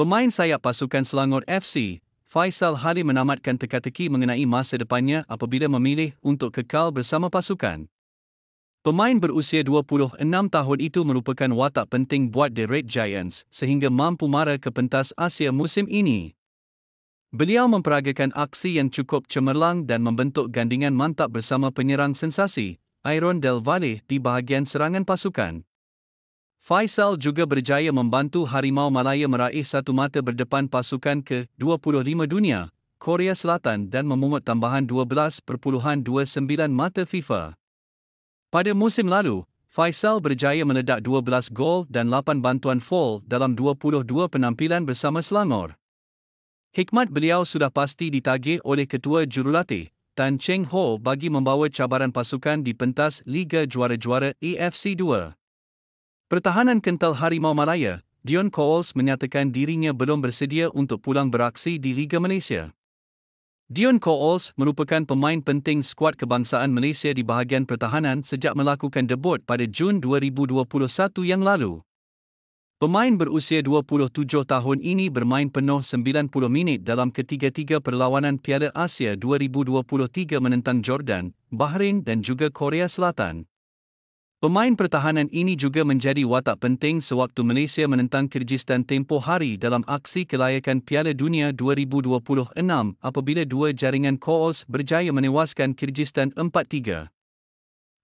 Pemain sayap pasukan Selangor FC, Faisal Hari menamatkan teka-teki mengenai masa depannya apabila memilih untuk kekal bersama pasukan. Pemain berusia 26 tahun itu merupakan watak penting buat The Red Giants sehingga mampu mara ke pentas Asia musim ini. Beliau memperagakan aksi yang cukup cemerlang dan membentuk gandingan mantap bersama penyerang sensasi, Iron Del Valle di bahagian serangan pasukan. Faisal juga berjaya membantu Harimau Malaya meraih satu mata berdepan pasukan ke-25 dunia, Korea Selatan dan memungut tambahan 12.29 mata FIFA. Pada musim lalu, Faisal berjaya meledak 12 gol dan 8 bantuan foul dalam 22 penampilan bersama Selangor. Hikmat beliau sudah pasti ditagih oleh ketua jurulatih Tan Cheng Ho bagi membawa cabaran pasukan di pentas Liga Juara-Juara EFC 2. Pertahanan Kental Harimau Malaya, Dion Coles menyatakan dirinya belum bersedia untuk pulang beraksi di Liga Malaysia. Dion Coles merupakan pemain penting skuad kebangsaan Malaysia di bahagian pertahanan sejak melakukan debut pada Jun 2021 yang lalu. Pemain berusia 27 tahun ini bermain penuh 90 minit dalam ketiga-tiga perlawanan Piala Asia 2023 menentang Jordan, Bahrain dan juga Korea Selatan. Pemain pertahanan ini juga menjadi watak penting sewaktu Malaysia menentang Kyrgyzstan tempo hari dalam aksi kelayakan Piala Dunia 2026 apabila dua jaringan Coles berjaya menewaskan Kyrgyzstan 4-3.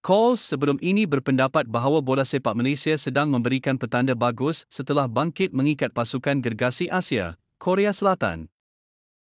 Coles sebelum ini berpendapat bahawa bola sepak Malaysia sedang memberikan petanda bagus setelah bangkit mengikat pasukan gergasi Asia, Korea Selatan.